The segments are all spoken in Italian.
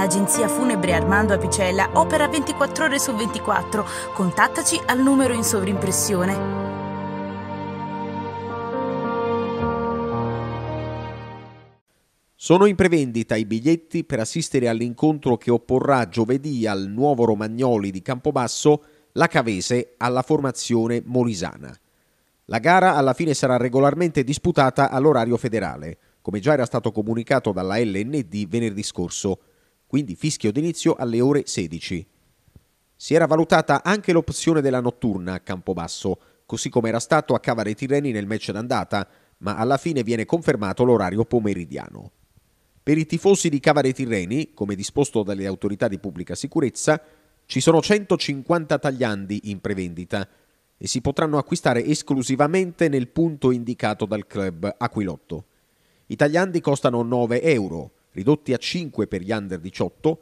L'agenzia funebre Armando Apicella opera 24 ore su 24. Contattaci al numero in sovrimpressione. Sono in prevendita i biglietti per assistere all'incontro che opporrà giovedì al nuovo Romagnoli di Campobasso la Cavese alla formazione molisana. La gara alla fine sarà regolarmente disputata all'orario federale, come già era stato comunicato dalla LND venerdì scorso quindi fischio d'inizio alle ore 16. Si era valutata anche l'opzione della notturna a Campobasso, così come era stato a Cavare Tirreni nel match d'andata, ma alla fine viene confermato l'orario pomeridiano. Per i tifosi di Cavare Tirreni, come disposto dalle autorità di pubblica sicurezza, ci sono 150 tagliandi in prevendita e si potranno acquistare esclusivamente nel punto indicato dal club Aquilotto. I tagliandi costano 9 euro, ridotti a 5 per gli under 18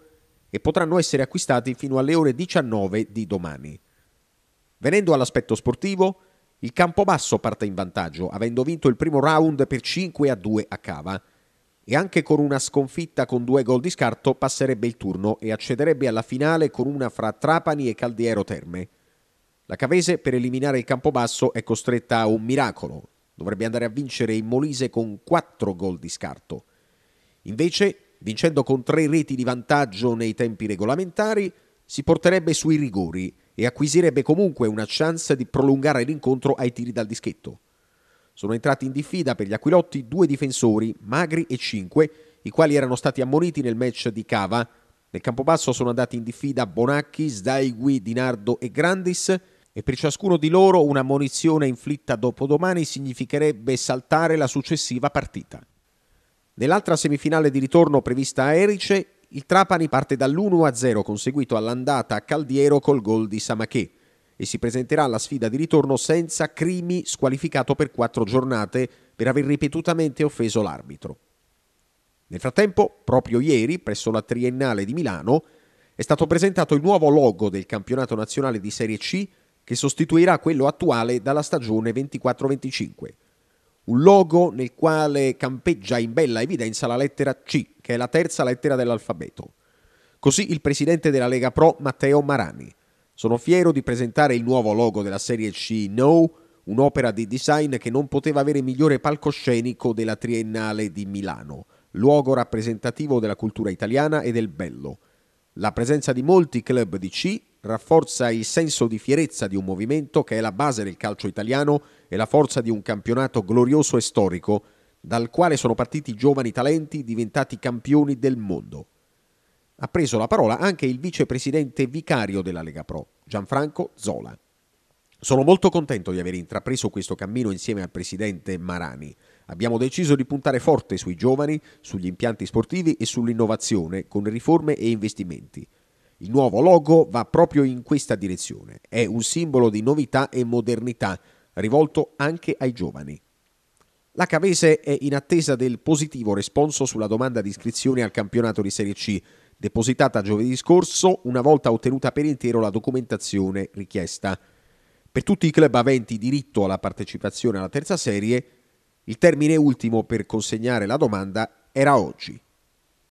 e potranno essere acquistati fino alle ore 19 di domani. Venendo all'aspetto sportivo, il Campobasso parte in vantaggio, avendo vinto il primo round per 5 a 2 a Cava. E anche con una sconfitta con due gol di scarto passerebbe il turno e accederebbe alla finale con una fra Trapani e Caldiero Terme. La Cavese per eliminare il Campobasso è costretta a un miracolo. Dovrebbe andare a vincere in Molise con 4 gol di scarto. Invece, vincendo con tre reti di vantaggio nei tempi regolamentari, si porterebbe sui rigori e acquisirebbe comunque una chance di prolungare l'incontro ai tiri dal dischetto. Sono entrati in diffida per gli Aquilotti due difensori, Magri e 5, i quali erano stati ammoniti nel match di Cava. Nel campo basso sono andati in diffida Bonacchi, Sdaigui, Dinardo e Grandis e per ciascuno di loro una munizione inflitta dopodomani significherebbe saltare la successiva partita. Nell'altra semifinale di ritorno prevista a Erice, il Trapani parte dall'1-0 conseguito all'andata a Caldiero col gol di Samaché e si presenterà alla sfida di ritorno senza Crimi squalificato per quattro giornate per aver ripetutamente offeso l'arbitro. Nel frattempo, proprio ieri, presso la Triennale di Milano, è stato presentato il nuovo logo del campionato nazionale di Serie C che sostituirà quello attuale dalla stagione 24-25 un logo nel quale campeggia in bella evidenza la lettera C, che è la terza lettera dell'alfabeto. Così il presidente della Lega Pro Matteo Marani. Sono fiero di presentare il nuovo logo della serie C No, un'opera di design che non poteva avere migliore palcoscenico della Triennale di Milano, luogo rappresentativo della cultura italiana e del bello. La presenza di molti club di C rafforza il senso di fierezza di un movimento che è la base del calcio italiano e la forza di un campionato glorioso e storico, dal quale sono partiti giovani talenti diventati campioni del mondo. Ha preso la parola anche il vicepresidente vicario della Lega Pro, Gianfranco Zola. Sono molto contento di aver intrapreso questo cammino insieme al presidente Marani. Abbiamo deciso di puntare forte sui giovani, sugli impianti sportivi e sull'innovazione con riforme e investimenti. Il nuovo logo va proprio in questa direzione, è un simbolo di novità e modernità, rivolto anche ai giovani. La Cavese è in attesa del positivo responso sulla domanda di iscrizione al campionato di Serie C, depositata giovedì scorso una volta ottenuta per intero la documentazione richiesta. Per tutti i club aventi diritto alla partecipazione alla terza serie, il termine ultimo per consegnare la domanda era oggi,